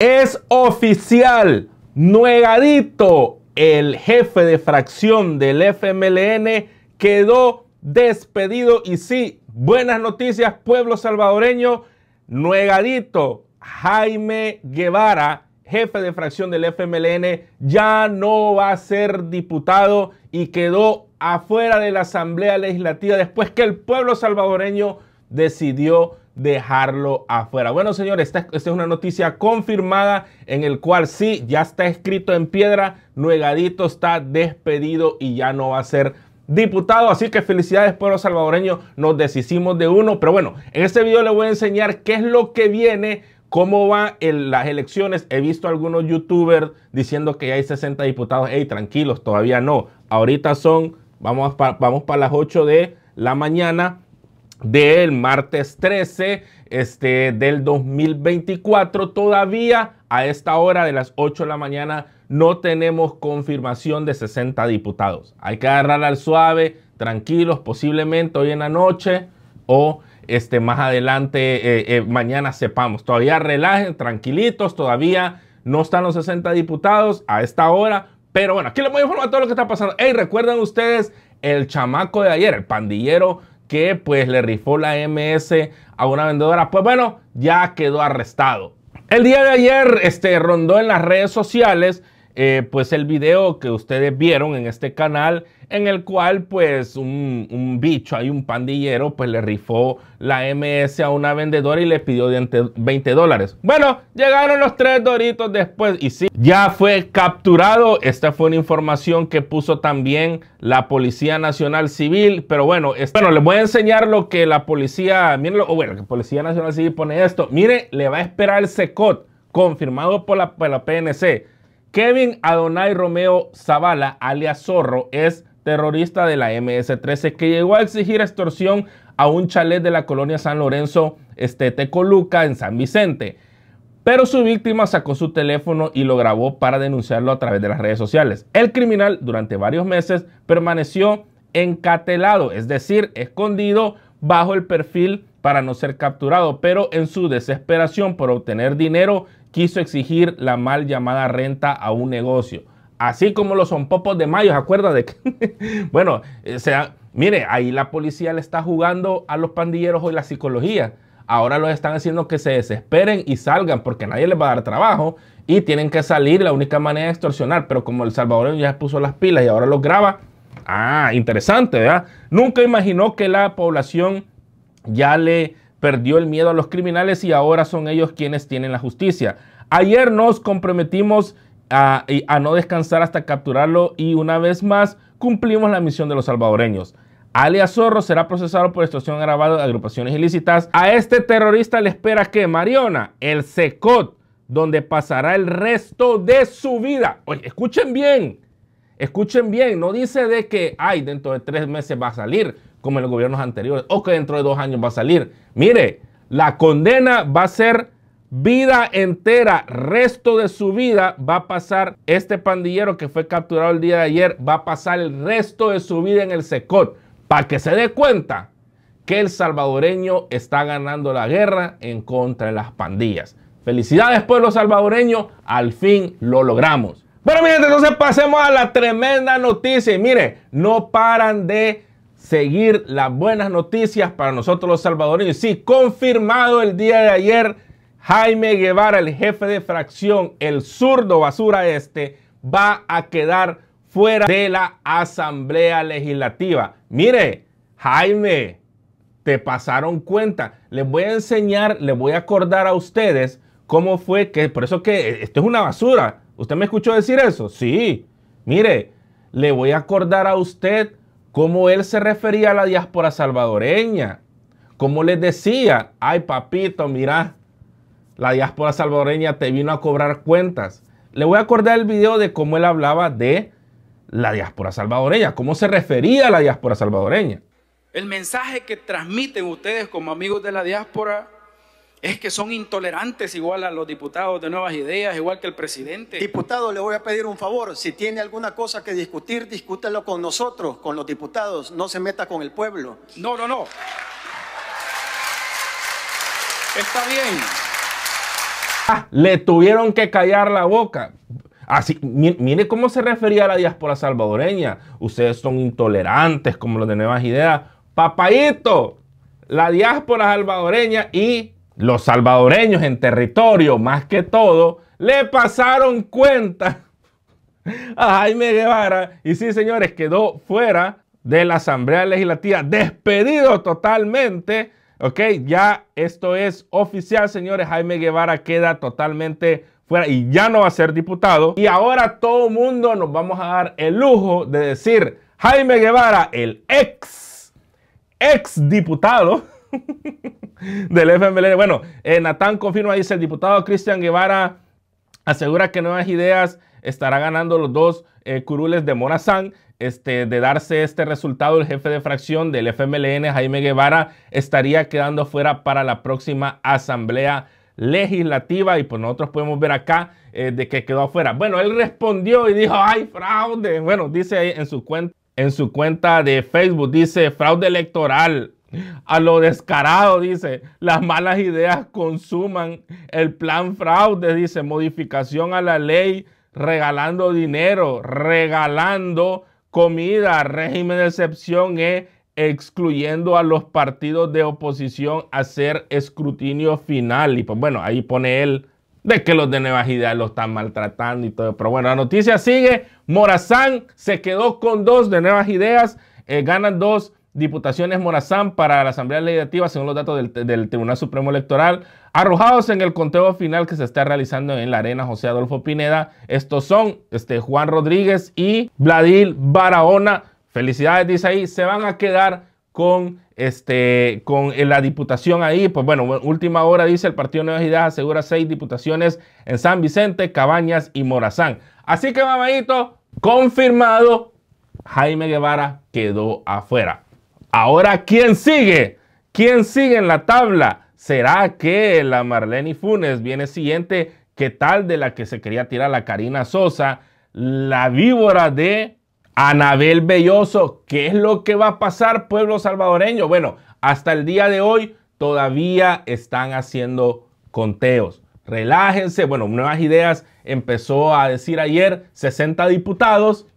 Es oficial, Nuegadito, el jefe de fracción del FMLN, quedó despedido. Y sí, buenas noticias, pueblo salvadoreño. Nuegadito, Jaime Guevara, jefe de fracción del FMLN, ya no va a ser diputado y quedó afuera de la Asamblea Legislativa después que el pueblo salvadoreño decidió dejarlo afuera. Bueno, señores, esta, es una noticia confirmada en el cual sí, ya está escrito en piedra, Nuegadito está despedido y ya no va a ser diputado, así que felicidades pueblo salvadoreño, nos deshicimos de uno, pero bueno, en este video les voy a enseñar qué es lo que viene cómo van las elecciones. He visto algunos youtubers diciendo que hay 60 diputados. Hey, tranquilos, todavía no. Ahorita son, vamos para vamos las 8 de la mañana del martes 13 este, del 2024. Todavía a esta hora de las 8 de la mañana no tenemos confirmación de 60 diputados. Hay que agarrar al suave, tranquilos, posiblemente hoy en la noche o este, más adelante, eh, eh, mañana sepamos. Todavía relajen, tranquilitos, todavía no están los 60 diputados a esta hora. Pero bueno, aquí les voy a informar todo lo que está pasando. Hey, recuerdan ustedes el chamaco de ayer, el pandillero que pues le rifó la MS a una vendedora, pues bueno, ya quedó arrestado. El día de ayer este, rondó en las redes sociales eh, pues el video que ustedes vieron en este canal, en el cual pues un, bicho, hay un pandillero, pues le rifó la MS a una vendedora y le pidió 20 dólares. Bueno, llegaron los tres doritos después y sí, ya fue capturado. Esta fue una información que puso también la Policía Nacional Civil, pero bueno, esto bueno, les voy a enseñar lo que la Policía, bueno, que Policía Nacional Civil pone esto. Mire, le va a esperar el SECOT, confirmado por la, por la PNC Kevin Adonai Romeo Zavala, alias Zorro, es terrorista de la MS-13 que llegó a exigir extorsión a un chalet de la colonia San Lorenzo Estete Coluca en San Vicente. Pero su víctima sacó su teléfono y lo grabó para denunciarlo a través de las redes sociales. El criminal durante varios meses permaneció encatelado, es decir, escondido bajo el perfil para no ser capturado, pero en su desesperación por obtener dinero quiso exigir la mal llamada renta a un negocio. Así como lo son popos de mayo, de que, bueno, eh, o sea, mire, ahí la policía le está jugando a los pandilleros hoy la psicología. Ahora los están haciendo que se desesperen y salgan porque nadie les va a dar trabajo y tienen que salir. La única manera de extorsionar, pero como el Salvador ya puso las pilas y ahora los graba, ah, interesante, ¿verdad? Nunca imaginó que la población ya le perdió el miedo a los criminales y ahora son ellos quienes tienen la justicia. Ayer nos comprometimos a, no descansar hasta capturarlo y una vez más cumplimos la misión de los salvadoreños. Alias Zorro será procesado por extorsión agravada de agrupaciones ilícitas. A este terrorista le espera que Mariona, el SECOT, donde pasará el resto de su vida. Oye, escuchen bien, escuchen bien, no dice de que, dentro de tres meses va a salir como en los gobiernos anteriores, o que dentro de dos años va a salir. Mire, la condena va a ser vida entera, resto de su vida va a pasar este pandillero que fue capturado el día de ayer, va a pasar el resto de su vida en el SECOT, para que se dé cuenta que el salvadoreño está ganando la guerra en contra de las pandillas. Felicidades pueblo salvadoreño, al fin lo logramos. Bueno, mi entonces pasemos a la tremenda noticia. Y mire, no paran de seguir las buenas noticias para nosotros los salvadoreños. Sí, confirmado el día de ayer, Jaime Guevara, el jefe de fracción, el zurdo basura este, va a quedar fuera de la Asamblea Legislativa. Mire, Jaime, te pasaron cuenta. Les voy a enseñar, les voy a acordar a ustedes cómo fue que, por eso que eh, esto es una basura. ¿Usted me escuchó decir eso? Sí. Mire, le voy a acordar a usted cómo él se refería a la diáspora salvadoreña, cómo les decía, ay papito, mira, la diáspora salvadoreña te vino a cobrar cuentas. Le voy a acordar el video de cómo él hablaba de la diáspora salvadoreña, cómo se refería a la diáspora salvadoreña. El mensaje que transmiten ustedes como amigos de la diáspora es que son intolerantes igual a los diputados de nuevas ideas, igual que el presidente. Diputado, le voy a pedir un favor. Si tiene alguna cosa que discutir, discútelo con nosotros, con los diputados. No se meta con el pueblo. No, no, no. Está bien. Ah, le tuvieron que callar la boca. Así, mire cómo se refería a la diáspora salvadoreña. Ustedes son intolerantes como los de Nuevas Ideas. Papayito, la diáspora salvadoreña y los salvadoreños en territorio, más que todo, le pasaron cuenta a Jaime Guevara. Y sí, señores, quedó fuera de la Asamblea Legislativa, despedido totalmente. Ok, ya esto es oficial, señores. Jaime Guevara queda totalmente fuera y ya no va a ser diputado. Y ahora todo mundo nos vamos a dar el lujo de decir Jaime Guevara, el ex, ex diputado del FMLN. Bueno, en eh, Natán confirma, dice el diputado Cristian Guevara asegura que nuevas ideas estará ganando los dos eh, curules de Morazán. Este, de darse este resultado, el jefe de fracción del FMLN, Jaime Guevara, estaría quedando fuera para la próxima asamblea legislativa y pues nosotros podemos ver acá eh, de que quedó afuera. Bueno, él respondió y dijo, hay fraude. Bueno, dice ahí en su cuenta, en su cuenta de Facebook, dice, fraude electoral, a lo descarado, dice, las malas ideas consuman el plan fraude, dice, modificación a la ley, regalando dinero, regalando comida, régimen de excepción y e, excluyendo a los partidos de oposición a hacer escrutinio final. Y pues bueno, ahí pone él de que los de Nuevas Ideas lo están maltratando y todo. Pero bueno, la noticia sigue. Morazán se quedó con dos de Nuevas Ideas, eh, ganan dos Diputaciones Morazán para la Asamblea Legislativa, según los datos del, Tribunal Supremo Electoral, arrojados en el conteo final que se está realizando en la arena José Adolfo Pineda. Estos son este, Juan Rodríguez y Vladil Barahona. Felicidades, dice ahí. Se van a quedar con, este, con eh, la diputación ahí. Pues bueno, última hora dice el Partido Nueva Ideas asegura seis diputaciones en San Vicente, Cabañas y Morazán. Así que, mamadito, confirmado, Jaime Guevara quedó afuera. Ahora, ¿quién sigue? ¿Quién sigue en la tabla? ¿Será que la Marlene Funes viene siguiente? ¿Qué tal de la que se quería tirar la Karina Sosa? La víbora de Anabel Belloso. ¿Qué es lo que va a pasar, pueblo salvadoreño? Bueno, hasta el día de hoy todavía están haciendo conteos. Relájense. Bueno, nuevas ideas empezó a decir ayer 60 diputados.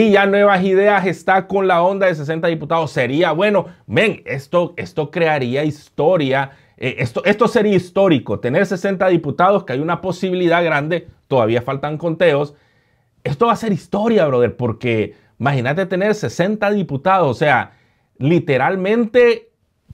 Y ya Nuevas Ideas está con la onda de 60 diputados. Sería bueno, men, esto, esto crearía historia. Eh, esto, esto sería histórico, tener 60 diputados, que hay una posibilidad grande, todavía faltan conteos. Esto va a ser historia, brother, porque imagínate tener 60 diputados, o sea, literalmente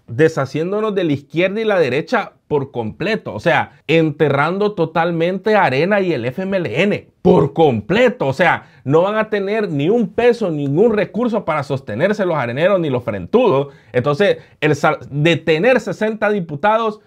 deshaciéndonos de la izquierda y la derecha por completo, o sea, enterrando totalmente Arena y el FMLN por completo, o sea, no van a tener ni un peso, ningún recurso para sostenerse los areneros ni los frentudos. Entonces, el, de tener 60 diputados,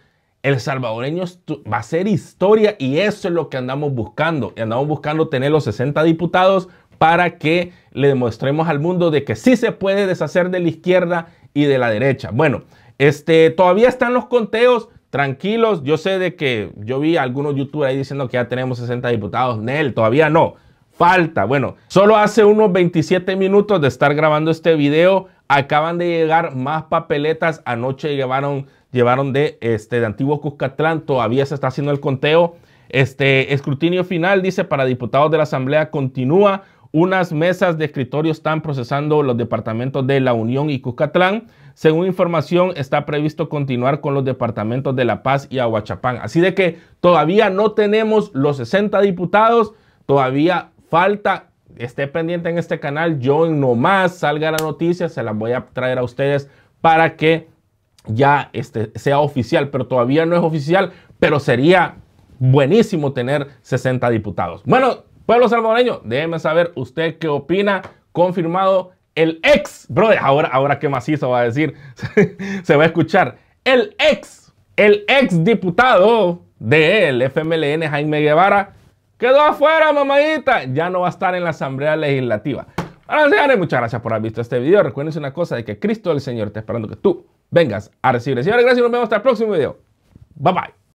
el salvadoreño va a ser historia y eso es lo que andamos buscando. Y andamos buscando tener los 60 diputados para que le demostremos al mundo de que sí se puede deshacer de la izquierda y de la derecha. Bueno, este, todavía están los conteos tranquilos, yo sé de que yo vi a algunos youtubers ahí diciendo que ya tenemos 60 diputados, Nel, todavía no, falta. Bueno, solo hace unos 27 minutos de estar grabando este video, acaban de llegar más papeletas, anoche llevaron, llevaron de, este, de Antiguo Cuscatlán, todavía se está haciendo el conteo. Este escrutinio final dice para diputados de la Asamblea continúa unas mesas de escritorio están procesando los departamentos de La Unión y Cucatlán Según información, está previsto continuar con los departamentos de La Paz y Aguachapán. Así de que todavía no tenemos los 60 diputados, todavía falta. Esté pendiente en este canal. Yo nomás salga la noticia, se la voy a traer a ustedes para que ya este, sea oficial, pero todavía no es oficial, pero sería buenísimo tener 60 diputados. Bueno, Pueblo salvadoreño, déjeme saber usted qué opina. Confirmado el ex, brother, ahora, ahora qué macizo va a decir, se va a escuchar. El ex, el ex diputado del FMLN, Jaime Guevara, quedó afuera, mamadita. Ya no va a estar en la Asamblea Legislativa. Ahora, señores, muchas gracias por haber visto este video. Recuerden una cosa de que Cristo el Señor está esperando que tú vengas a recibir. Señores, gracias y nos vemos hasta el próximo video. Bye bye.